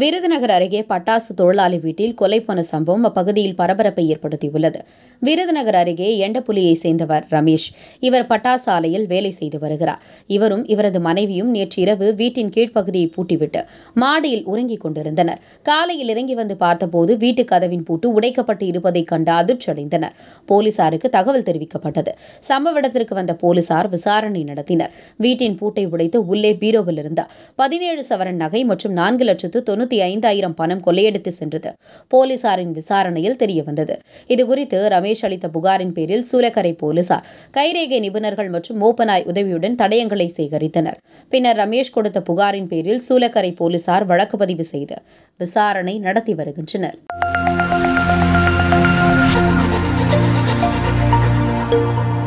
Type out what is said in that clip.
விருதுநகர் அருகே பட்டாசு தொழிலாளி வீட்டில் கொலை போன சம்பவம் அப்பகுதியில் பரபரப்பை ஏற்படுத்தியுள்ளது விருதுநகர் அருகே எண்டப்புலியை சேர்ந்தவர் ரமேஷ் இவர் பட்டாசு ஆலையில் வேலை செய்து வருகிறார் இவரும் இவரது மனைவியும் நேற்று இரவு வீட்டின் கீழ்ப்பகுதியை பூட்டிவிட்டு மாடியில் உறங்கிக் கொண்டிருந்தனர் காலையில் இறங்கி வந்து பார்த்தபோது வீட்டு கதவின் பூட்டு உடைக்கப்பட்டு இருப்பதை கண்டு அதிர்ச்சியடைந்தனர் போலீசாருக்கு தகவல் தெரிவிக்கப்பட்டது சம்பவ இடத்திற்கு வந்த போலீசார் விசாரணை நடத்தினர் வீட்டின் பூட்டை உடைத்து உள்ளே பீரோவில் இருந்த பதினேழு சவரன் நகை மற்றும் நான்கு லட்சத்து தொண்ணூத்தி ஐந்தாயிரம் பணம் கொள்ளையடித்து சென்றது போலீசாரின் விசாரணையில் தெரியவந்தது இதுகுறித்து ரமேஷ் அளித்த புகாரின் பேரில் சூலக்கரை போலீசார் கைரேகை நிபுணர்கள் மற்றும் மோப்பனாய் உதவியுடன் தடயங்களை சேகரித்தனர் பின்னர் ரமேஷ் கொடுத்த புகாரின் பேரில் சூலக்கரை போலீசார் வழக்கு பதிவு செய்து விசாரணை நடத்தி வருகின்றனர் thank you